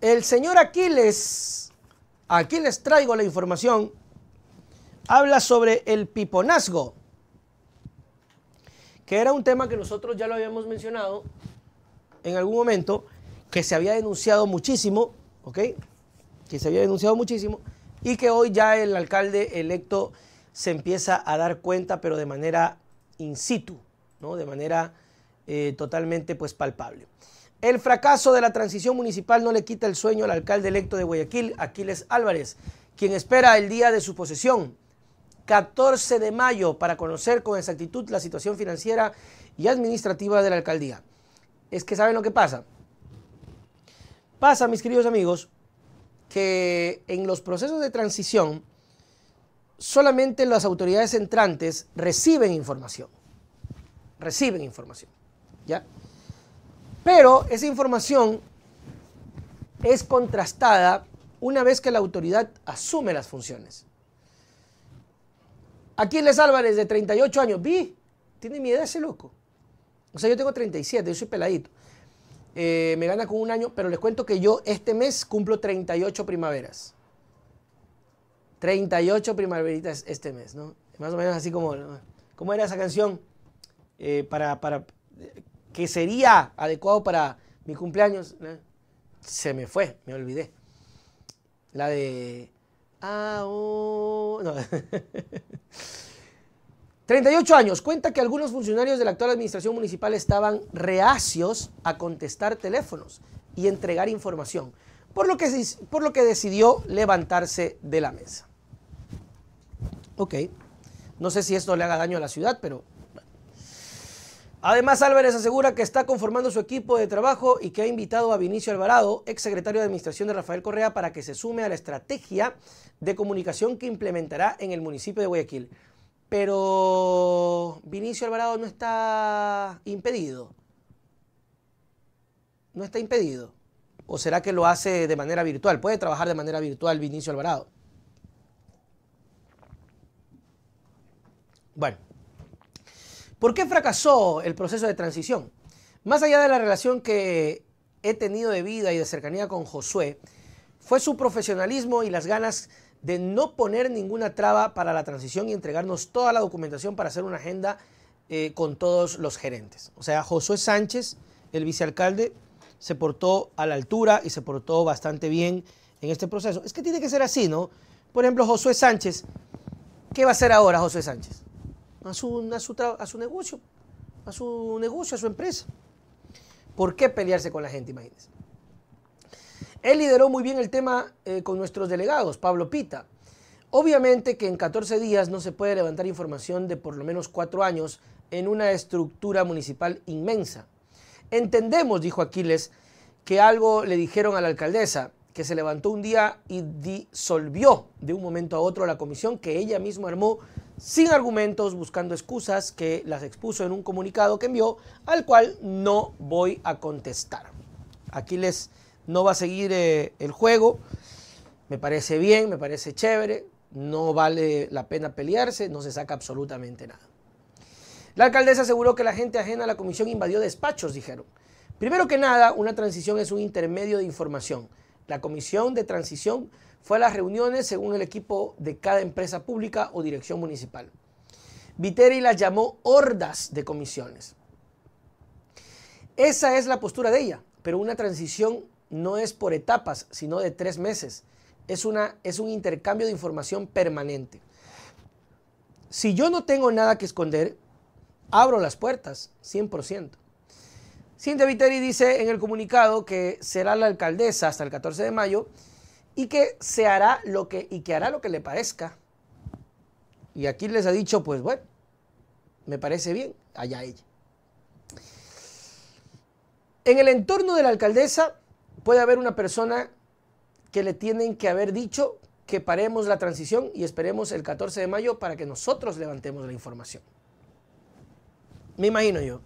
El señor Aquiles, aquí les traigo la información, habla sobre el piponazgo, que era un tema que nosotros ya lo habíamos mencionado en algún momento, que se había denunciado muchísimo, ¿ok? Que se había denunciado muchísimo y que hoy ya el alcalde electo se empieza a dar cuenta, pero de manera in situ, ¿no? De manera eh, totalmente pues palpable. El fracaso de la transición municipal no le quita el sueño al alcalde electo de Guayaquil, Aquiles Álvarez, quien espera el día de su posesión, 14 de mayo, para conocer con exactitud la situación financiera y administrativa de la alcaldía. Es que saben lo que pasa. Pasa, mis queridos amigos, que en los procesos de transición solamente las autoridades entrantes reciben información. Reciben información. ¿Ya? Pero esa información es contrastada una vez que la autoridad asume las funciones. le Álvarez, de 38 años, vi, tiene mi ese loco. O sea, yo tengo 37, yo soy peladito. Eh, me gana con un año, pero les cuento que yo este mes cumplo 38 primaveras. 38 primaveritas este mes, ¿no? Más o menos así como, ¿cómo era esa canción? Eh, para, para, que sería adecuado para mi cumpleaños, se me fue, me olvidé. La de... Ah, 38 años. Cuenta que algunos funcionarios de la actual administración municipal estaban reacios a contestar teléfonos y entregar información, por lo que, por lo que decidió levantarse de la mesa. Ok. No sé si esto le haga daño a la ciudad, pero Además, Álvarez asegura que está conformando su equipo de trabajo y que ha invitado a Vinicio Alvarado, ex secretario de Administración de Rafael Correa, para que se sume a la estrategia de comunicación que implementará en el municipio de Guayaquil. Pero Vinicio Alvarado no está impedido. No está impedido. ¿O será que lo hace de manera virtual? ¿Puede trabajar de manera virtual Vinicio Alvarado? Bueno. ¿Por qué fracasó el proceso de transición? Más allá de la relación que he tenido de vida y de cercanía con Josué, fue su profesionalismo y las ganas de no poner ninguna traba para la transición y entregarnos toda la documentación para hacer una agenda eh, con todos los gerentes. O sea, Josué Sánchez, el vicealcalde, se portó a la altura y se portó bastante bien en este proceso. Es que tiene que ser así, ¿no? Por ejemplo, Josué Sánchez, ¿qué va a hacer ahora Josué Sánchez? a su, a su, negocio, a su negocio, a su empresa. ¿Por qué pelearse con la gente? Imagínense. Él lideró muy bien el tema eh, con nuestros delegados, Pablo Pita. Obviamente que en 14 días no se puede levantar información de por lo menos cuatro años en una estructura municipal inmensa. Entendemos, dijo Aquiles, que algo le dijeron a la alcaldesa, que se levantó un día y disolvió de un momento a otro la comisión que ella misma armó sin argumentos, buscando excusas que las expuso en un comunicado que envió, al cual no voy a contestar. Aquí les no va a seguir eh, el juego, me parece bien, me parece chévere, no vale la pena pelearse, no se saca absolutamente nada. La alcaldesa aseguró que la gente ajena a la comisión invadió despachos, dijeron. Primero que nada, una transición es un intermedio de información. La comisión de transición fue a las reuniones según el equipo de cada empresa pública o dirección municipal. Viteri las llamó hordas de comisiones. Esa es la postura de ella, pero una transición no es por etapas, sino de tres meses. Es, una, es un intercambio de información permanente. Si yo no tengo nada que esconder, abro las puertas, 100%. Cintia Viteri dice en el comunicado que será la alcaldesa hasta el 14 de mayo y que se hará lo que y que hará lo que le parezca. Y aquí les ha dicho, pues bueno, me parece bien, allá ella. En el entorno de la alcaldesa puede haber una persona que le tienen que haber dicho que paremos la transición y esperemos el 14 de mayo para que nosotros levantemos la información. Me imagino yo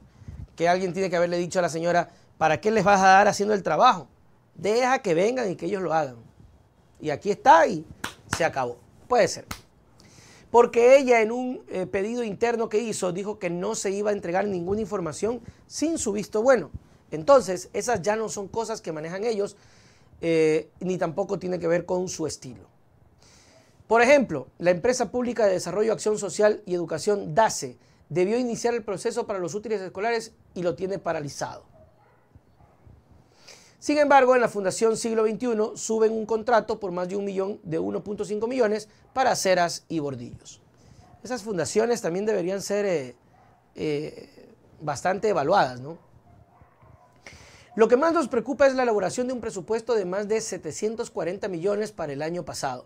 que alguien tiene que haberle dicho a la señora, ¿para qué les vas a dar haciendo el trabajo? Deja que vengan y que ellos lo hagan. Y aquí está y se acabó. Puede ser. Porque ella en un eh, pedido interno que hizo dijo que no se iba a entregar ninguna información sin su visto bueno. Entonces, esas ya no son cosas que manejan ellos, eh, ni tampoco tiene que ver con su estilo. Por ejemplo, la empresa pública de desarrollo, acción social y educación DASE debió iniciar el proceso para los útiles escolares y lo tiene paralizado. Sin embargo, en la Fundación Siglo XXI suben un contrato por más de un millón de 1.5 millones para aceras y bordillos. Esas fundaciones también deberían ser eh, eh, bastante evaluadas, Lo que más nos preocupa es la elaboración de un presupuesto de más de 740 millones para el año pasado,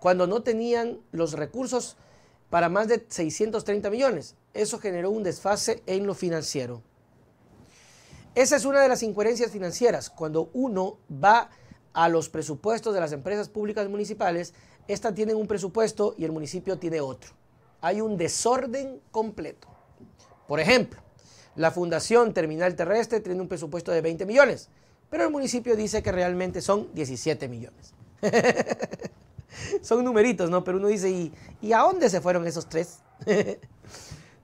cuando no tenían los recursos para más de 630 millones. Eso generó un desfase en lo financiero. Esa es una de las incoherencias financieras. Cuando uno va a los presupuestos de las empresas públicas municipales, estas tienen un presupuesto y el municipio tiene otro. Hay un desorden completo. Por ejemplo, la Fundación Terminal Terrestre tiene un presupuesto de 20 millones, pero el municipio dice que realmente son 17 millones. son numeritos, ¿no? Pero uno dice, ¿y, a dónde se fueron esos tres?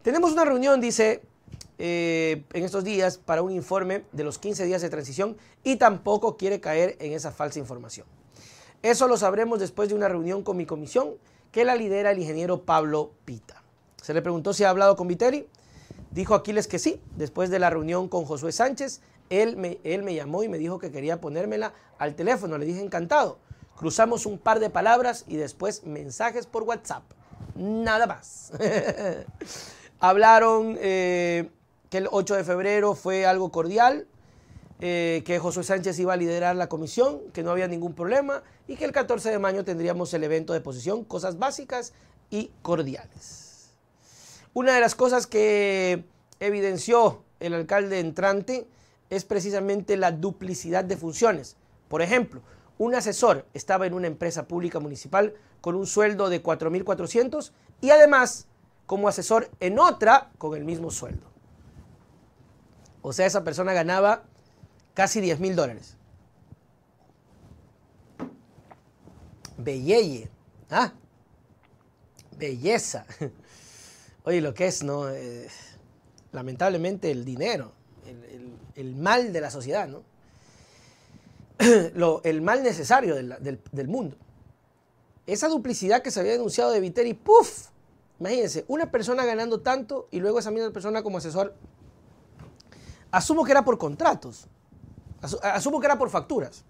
Tenemos una reunión, dice, eh, en estos días para un informe de los 15 días de transición y tampoco quiere caer en esa falsa información. Eso lo sabremos después de una reunión con mi comisión que la lidera el ingeniero Pablo Pita. Se le preguntó si ha hablado con Viteri. Dijo Aquiles que sí. Después de la reunión con Josué Sánchez, él él me llamó y me dijo que quería ponérmela al teléfono. Le dije encantado. Cruzamos un par de palabras y después mensajes por WhatsApp. Nada más. Hablaron eh, que el 8 de febrero fue algo cordial, eh, que José Sánchez iba a liderar la comisión, que no había ningún problema y que el 14 de mayo tendríamos el evento de posición, cosas básicas y cordiales. Una de las cosas que evidenció el alcalde entrante es precisamente la duplicidad de funciones. Por ejemplo, un asesor estaba en una empresa pública municipal con un sueldo de 4.400 y además como asesor en otra con el mismo sueldo. O sea, esa persona ganaba casi 10 mil dólares. Belleye. ¿Ah? Belleza. Oye, lo que es, ¿no? Eh, lamentablemente el dinero, el, el mal de la sociedad, ¿no? lo, el mal necesario del, del, mundo. Esa duplicidad que se había denunciado de Viteri, ¡puf! Imagínense, una persona ganando tanto y luego esa misma persona como asesor. Asumo que era por contratos. Asumo que era por facturas.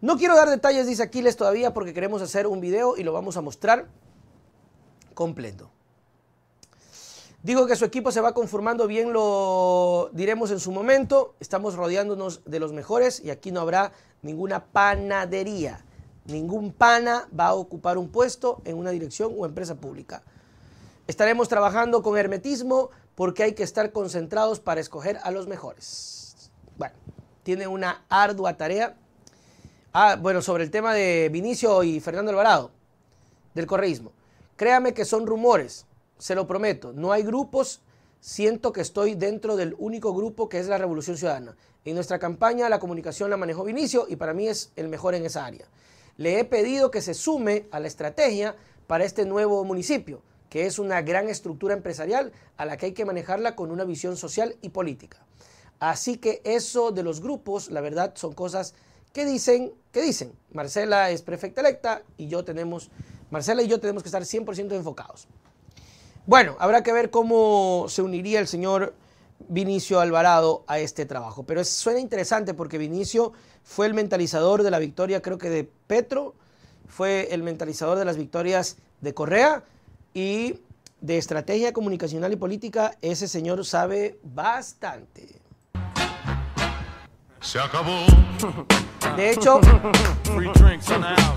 No quiero dar detalles, dice Aquiles, todavía porque queremos hacer un video y lo vamos a mostrar completo. Digo que su equipo se va conformando bien, lo diremos en su momento. Estamos rodeándonos de los mejores y aquí no habrá ninguna panadería. Ningún pana va a ocupar un puesto en una dirección o empresa pública. Estaremos trabajando con hermetismo porque hay que estar concentrados para escoger a los mejores. Bueno, tiene una ardua tarea. Ah, bueno, sobre el tema de Vinicio y Fernando Alvarado, del correísmo. Créame que son rumores se lo prometo, no hay grupos, siento que estoy dentro del único grupo que es la Revolución Ciudadana. En nuestra campaña la comunicación la manejó Vinicio y para mí es el mejor en esa área. Le he pedido que se sume a la estrategia para este nuevo municipio, que es una gran estructura empresarial a la que hay que manejarla con una visión social y política. Así que eso de los grupos, la verdad, son cosas que dicen, que dicen. Marcela es prefecta electa y yo tenemos, Marcela y yo tenemos que estar 100% enfocados. Bueno, habrá que ver cómo se uniría el señor Vinicio Alvarado a este trabajo. Pero suena interesante porque Vinicio fue el mentalizador de la victoria, creo que de Petro, fue el mentalizador de las victorias de Correa y de estrategia comunicacional y política, ese señor sabe bastante. Se acabó. De hecho,